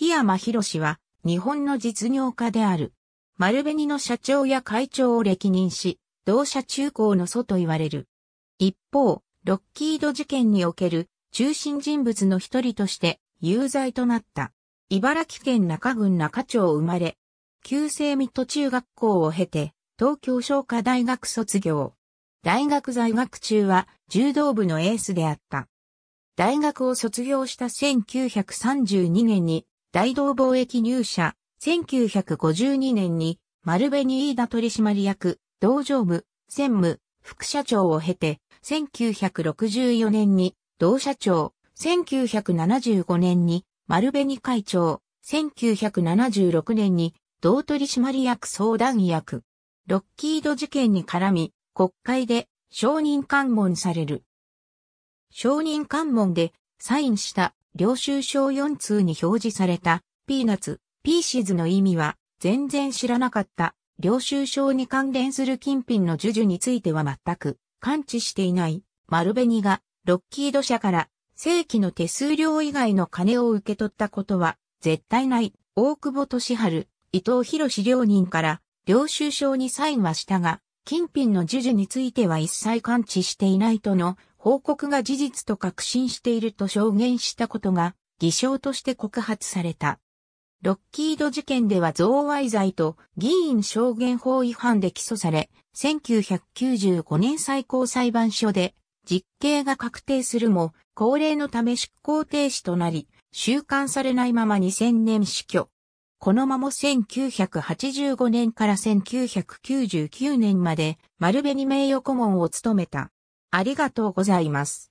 檜山博士は日本の実業家である。丸紅の社長や会長を歴任し、同社中高の祖と言われる。一方、ロッキード事件における中心人物の一人として有罪となった。茨城県中郡中町生まれ、旧制水戸中学校を経て、東京商科大学卒業。大学在学中は柔道部のエースであった。大学を卒業した1932年に大道貿易入社、1952年に、丸紅飯田取締役、道場務、専務、副社長を経て、1964年に、同社長、1975年に、丸紅会長、1976年に、同取締役相談役、ロッキード事件に絡み、国会で承認喚問される。承認喚問でサインした領収書4通に表示された、ピーナツ、ピーシズの意味は、全然知らなかった。領収書に関連する金品の授受については全く感知していない。丸紅が、ロッキード社から正規の手数料以外の金を受け取ったことは絶対ない。大久保利春、伊藤博士両人から領収書にサインはしたが、金品の授受については一切感知していないとの報告が事実と確信していると証言したことが偽証として告発された。ロッキード事件では贈賄罪と議員証言法違反で起訴され、1995年最高裁判所で実刑が確定するも、高齢のため執行停止となり、収監されないまま2000年死去。このまま1985年から1999年まで丸紅名誉顧問を務めた。ありがとうございます。